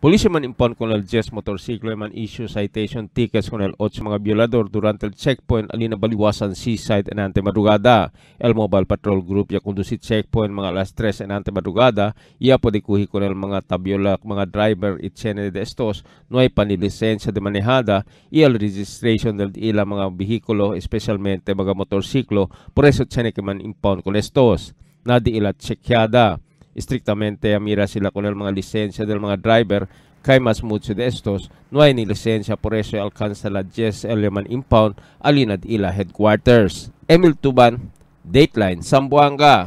Policeman impound con el Jess Motorcycle man issue citation tickets con el 8 mga biolador durante el checkpoint alina baliwasan seaside en ante madrugada. El Mobile Patrol Group ya kundusi checkpoint mga alas 3 en ante madrugada iya po dikuhi Colonel mga tabiola mga driver itchene de estos no ay panilisensya de manejada el registration del ila mga bihikulo especialmente mga motorsiklo por eso tsenek man impound con estos. Nadi ila tsekyada estrictamente a mira sila con ano el mga lisensya del mga driver kay mas mucho de estos no hay ni lisensya por eso alcanza la Jess Elliman Impound Alinad Ila Headquarters. Emil Tuban, Dateline, Sambuanga.